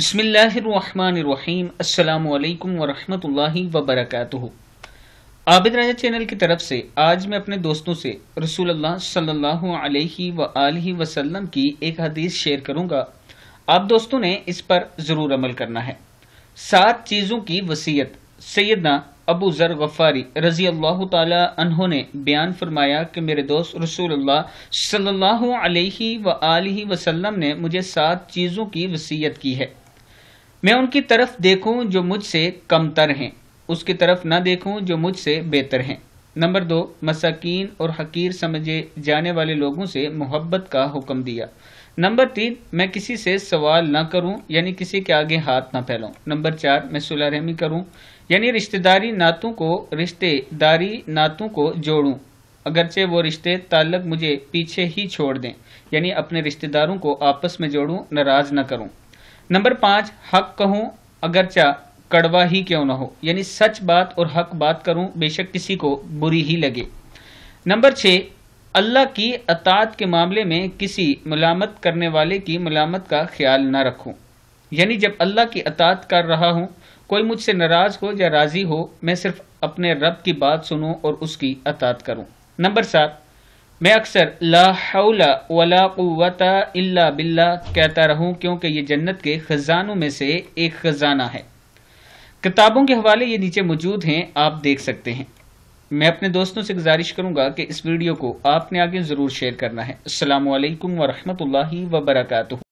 बसमीम अल्लाम वरहमतुल्लाहि वबरकatuह आबिद राजा चैनल की तरफ से आज मैं अपने दोस्तों से रसूलुल्लाह सल्लल्लाहु अलैहि व आलिहि वसल्लम की एक हदीस शेयर करूंगा आप दोस्तों ने इस पर ज़रूर अमल करना है सात चीज़ों की वसीयत सैदना अबू ज़र गफ़ारी रज़ी अल्लाह तहों ने बयान फरमाया कि मेरे दोस्त रसूल सल्लल्लाहु अलैहि व आलिहि वसल्लम ने मुझे सात चीज़ों की वसीयत की है मैं उनकी तरफ देखूं जो मुझसे कमतर हैं उसकी तरफ ना देखूं जो मुझसे बेहतर हैं नंबर दो मसाकीन और हकीर समझे जाने वाले लोगों से मोहब्बत का हुक्म दिया नंबर तीन मैं किसी से सवाल ना करूं यानी किसी के आगे हाथ ना फैलाऊं नंबर चार मैं सुलह रहमी करूं यानी रिश्तेदारी नातों को रिश्तेदारी नातों को जोड़ू अगरचे वो रिश्ते ताल्लक मुझे पीछे ही छोड़ दें यानी अपने रिश्तेदारों को आपस में जोड़ू नाराज ना करूं नंबर पांच हक कहूं अगरचा कड़वा ही क्यों ना हो यानी सच बात और हक बात करूं बेशक किसी को बुरी ही लगे नंबर छः अल्लाह की अतात के मामले में किसी मलामत करने वाले की मलामत का ख्याल ना रखूं यानी जब अल्लाह की अतात कर रहा हूं कोई मुझसे नाराज हो या राजी हो मैं सिर्फ अपने रब की बात सुनूं और उसकी अतात करूं नंबर सात मैं अक्सर ला बिल्ला कहता रहूं क्योंकि ये जन्नत के ख़जानों में से एक ख़जाना है किताबों के हवाले ये नीचे मौजूद हैं आप देख सकते हैं मैं अपने दोस्तों से गुजारिश करूंगा कि इस वीडियो को आपने आगे ज़रूर शेयर करना है अल्लाम लाही वबरकू